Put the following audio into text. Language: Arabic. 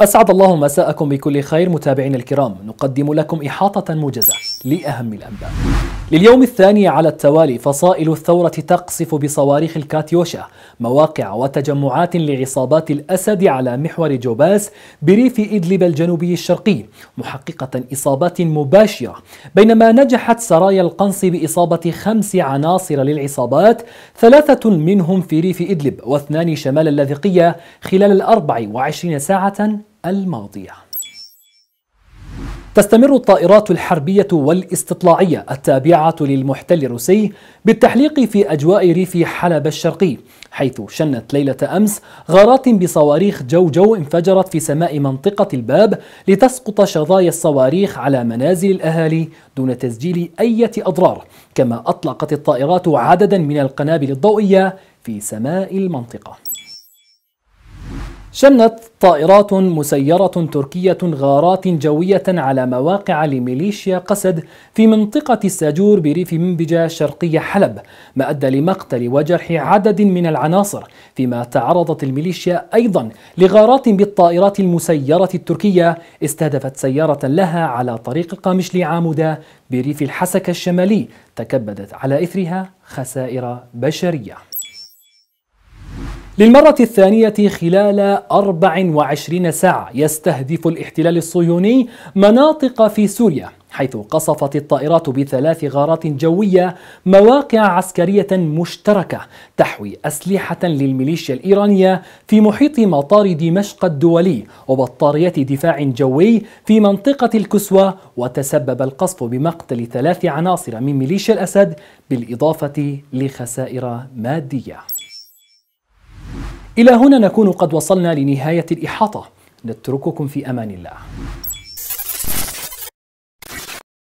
أسعد الله مساءكم بكل خير متابعينا الكرام نقدم لكم إحاطة موجزة لأهم الأنباء لليوم الثاني على التوالي فصائل الثورة تقصف بصواريخ الكاتيوشا مواقع وتجمعات لعصابات الأسد على محور جوباس بريف إدلب الجنوبي الشرقي محققة إصابات مباشرة بينما نجحت سرايا القنص بإصابة خمس عناصر للعصابات ثلاثة منهم في ريف إدلب واثنان شمال اللاذقية خلال الأربع وعشرين ساعة الماضية تستمر الطائرات الحربية والاستطلاعية التابعة للمحتل الروسي بالتحليق في أجواء ريف حلب الشرقي حيث شنت ليلة أمس غارات بصواريخ جو جو انفجرت في سماء منطقة الباب لتسقط شظايا الصواريخ على منازل الأهالي دون تسجيل أي أضرار كما أطلقت الطائرات عددا من القنابل الضوئية في سماء المنطقة شنت طائرات مسيرة تركية غارات جوية على مواقع لميليشيا قسد في منطقة الساجور بريف منبجة شرقي حلب ما أدى لمقتل وجرح عدد من العناصر فيما تعرضت الميليشيا أيضا لغارات بالطائرات المسيرة التركية استهدفت سيارة لها على طريق قامشلي عامودة بريف الحسكة الشمالي تكبدت على إثرها خسائر بشرية للمرة الثانية خلال 24 ساعة يستهدف الاحتلال الصهيوني مناطق في سوريا حيث قصفت الطائرات بثلاث غارات جوية مواقع عسكرية مشتركة تحوي أسلحة للميليشيا الإيرانية في محيط مطار دمشق الدولي وبطاريات دفاع جوي في منطقة الكسوة وتسبب القصف بمقتل ثلاث عناصر من ميليشيا الأسد بالإضافة لخسائر مادية إلى هنا نكون قد وصلنا لنهاية الإحاطة نترككم في أمان الله